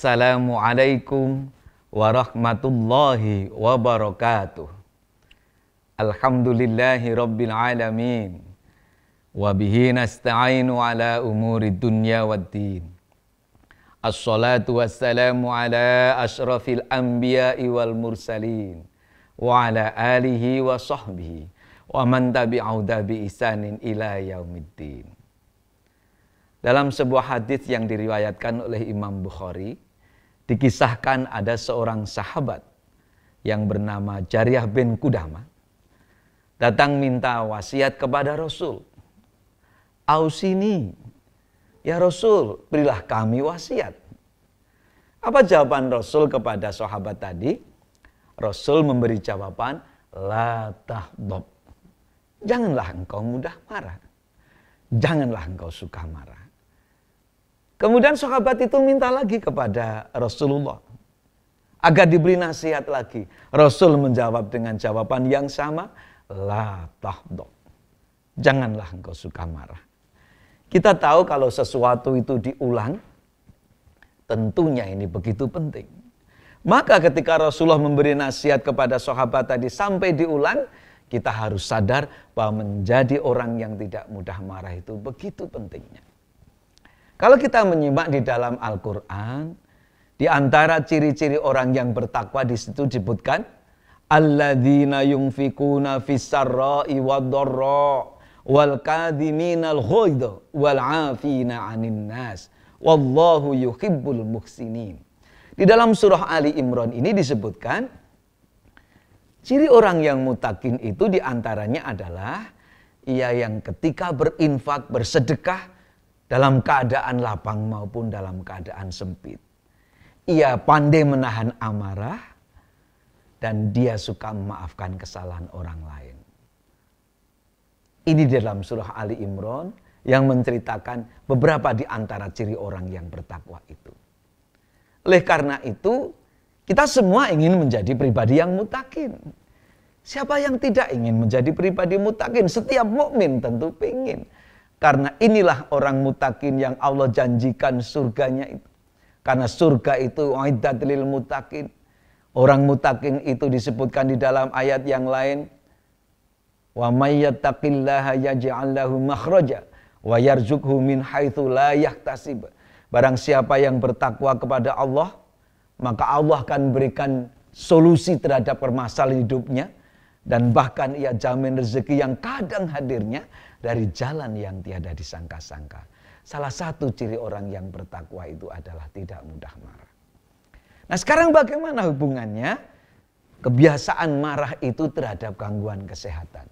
Assalamualaikum warahmatullahi wabarakatuh. Alhamdulillahi rabbil alamin. Wabihi nasta'inu ala umuri dunya waddin. Assalatu wassalamu ala ashrafil anbiya'i wal mursalin. Wa ala alihi wa sahbihi. Wa man tabi'auda tabi isanin ila yaumiddin. Dalam sebuah hadis yang diriwayatkan oleh Imam Bukhari, dikisahkan ada seorang sahabat yang bernama Jariah bin Kudama datang minta wasiat kepada Rasul. Ausini, ya Rasul, berilah kami wasiat. Apa jawaban Rasul kepada sahabat tadi? Rasul memberi jawaban, La tahdob. Janganlah engkau mudah marah. Janganlah engkau suka marah. Kemudian sahabat itu minta lagi kepada Rasulullah agar diberi nasihat lagi. Rasul menjawab dengan jawaban yang sama, la tahdok. Janganlah engkau suka marah. Kita tahu kalau sesuatu itu diulang, tentunya ini begitu penting. Maka ketika Rasulullah memberi nasihat kepada sahabat tadi sampai diulang, kita harus sadar bahwa menjadi orang yang tidak mudah marah itu begitu pentingnya. Kalau kita menyimak di dalam Al-Quran, di antara ciri-ciri orang yang bertakwa di situ disebutkan, Alladzina yunfikuna fissarra'i waddarra' wal kadhimina al-ghaidha wal 'afina 'anil nas wallahu yuhibbul muhsinin. Di dalam surah Ali Imran ini disebutkan ciri orang yang mutakin itu diantaranya adalah ia yang ketika berinfak, bersedekah, dalam keadaan lapang maupun dalam keadaan sempit. Ia pandai menahan amarah dan dia suka memaafkan kesalahan orang lain. Ini dalam surah Ali Imran yang menceritakan beberapa di antara ciri orang yang bertakwa itu. Oleh karena itu, kita semua ingin menjadi pribadi yang mutakin. Siapa yang tidak ingin menjadi pribadi mutakin? Setiap mukmin tentu ingin. Karena inilah orang mutakin yang Allah janjikan surganya itu. Karena surga itu wa'idat lil mutakin. Orang mutakin itu disebutkan di dalam ayat yang lain. Wa mayyattaqillaha yattaqillaha yaj'al lahu makhraja wa yarzuqhu min haitsu la yahtasib. Barang siapa yang bertakwa kepada Allah, maka Allah akan berikan solusi terhadap permasalahan hidupnya dan bahkan ia jamin rezeki yang kadang hadirnya dari jalan yang tiada disangka-sangka. Salah satu ciri orang yang bertakwa itu adalah tidak mudah marah. Nah sekarang bagaimana hubungannya kebiasaan marah itu terhadap gangguan kesehatan?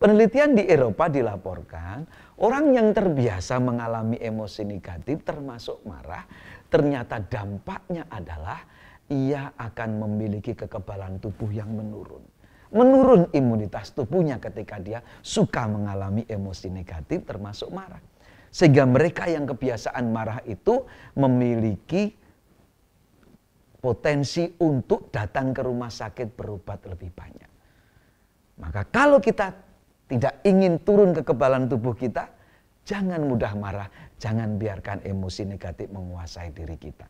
Penelitian di Eropa dilaporkan orang yang terbiasa mengalami emosi negatif termasuk marah ternyata dampaknya adalah ia akan memiliki kekebalan tubuh yang menurun menurun imunitas tubuhnya ketika dia suka mengalami emosi negatif termasuk marah. Sehingga mereka yang kebiasaan marah itu memiliki potensi untuk datang ke rumah sakit berobat lebih banyak. Maka kalau kita tidak ingin turun kekebalan tubuh kita, jangan mudah marah, jangan biarkan emosi negatif menguasai diri kita.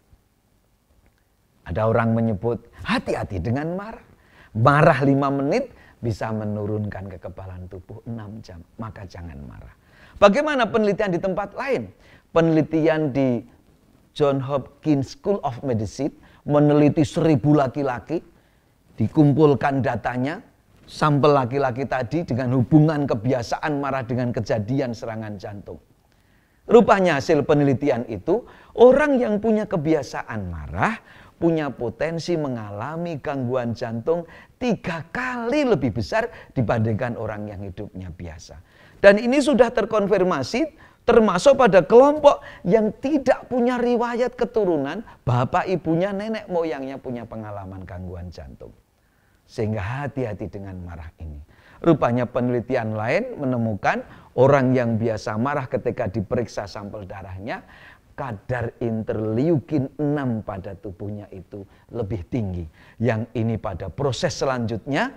Ada orang menyebut hati-hati dengan marah. Marah lima menit bisa menurunkan kekebalan tubuh enam jam. Maka jangan marah. Bagaimana penelitian di tempat lain? Penelitian di John Hopkins School of Medicine meneliti seribu laki-laki, dikumpulkan datanya, sampel laki-laki tadi dengan hubungan kebiasaan marah dengan kejadian serangan jantung. Rupanya hasil penelitian itu, orang yang punya kebiasaan marah punya potensi mengalami gangguan jantung tiga kali lebih besar dibandingkan orang yang hidupnya biasa. Dan ini sudah terkonfirmasi termasuk pada kelompok yang tidak punya riwayat keturunan, bapak ibunya, nenek moyangnya punya pengalaman gangguan jantung. Sehingga hati-hati dengan marah ini. Rupanya penelitian lain menemukan orang yang biasa marah ketika diperiksa sampel darahnya kadar interleukin 6 pada tubuhnya itu lebih tinggi. Yang ini pada proses selanjutnya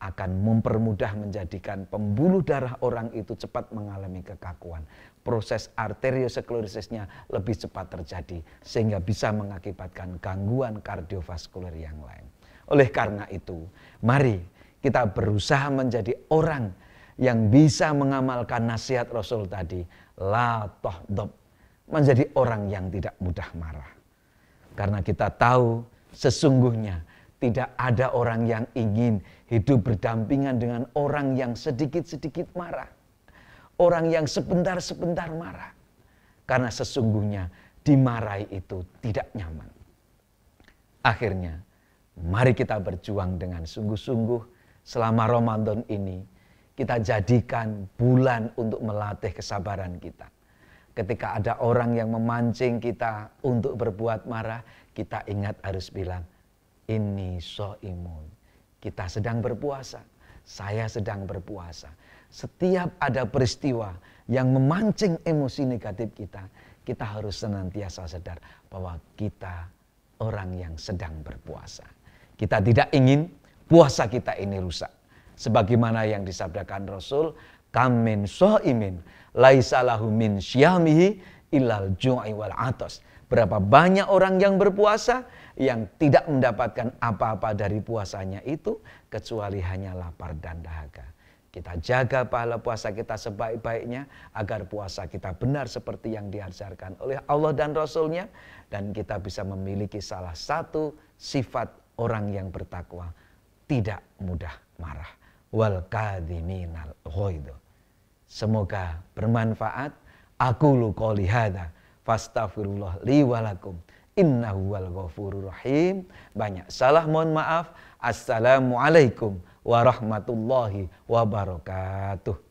akan mempermudah menjadikan pembuluh darah orang itu cepat mengalami kekakuan. Proses arteriosklerosisnya lebih cepat terjadi sehingga bisa mengakibatkan gangguan kardiovaskuler yang lain. Oleh karena itu, mari kita berusaha menjadi orang yang bisa mengamalkan nasihat Rasul tadi. La tohdob menjadi orang yang tidak mudah marah. Karena kita tahu sesungguhnya tidak ada orang yang ingin hidup berdampingan dengan orang yang sedikit-sedikit marah. Orang yang sebentar-sebentar marah. Karena sesungguhnya dimarahi itu tidak nyaman. Akhirnya, mari kita berjuang dengan sungguh-sungguh selama Ramadan ini. Kita jadikan bulan untuk melatih kesabaran kita Ketika ada orang yang memancing kita untuk berbuat marah, kita ingat harus bilang, ini so imun. Kita sedang berpuasa, saya sedang berpuasa. Setiap ada peristiwa yang memancing emosi negatif kita, kita harus senantiasa sadar bahwa kita orang yang sedang berpuasa. Kita tidak ingin puasa kita ini rusak. Sebagaimana yang disabdakan Rasul, Kamen min so'imin laisa min syamihi ilal ju'i wal atas. Berapa banyak orang yang berpuasa yang tidak mendapatkan apa-apa dari puasanya itu kecuali hanya lapar dan dahaga. Kita jaga pahala puasa kita sebaik-baiknya agar puasa kita benar seperti yang diajarkan oleh Allah dan Rasulnya. Dan kita bisa memiliki salah satu sifat orang yang bertakwa. Tidak mudah marah wal kadhiminal ghaidha. Semoga bermanfaat. Aku lu lihada. hadza fastaghfirullah li wa innahu wal ghafurur rahim. Banyak salah mohon maaf. Assalamualaikum warahmatullahi wabarakatuh.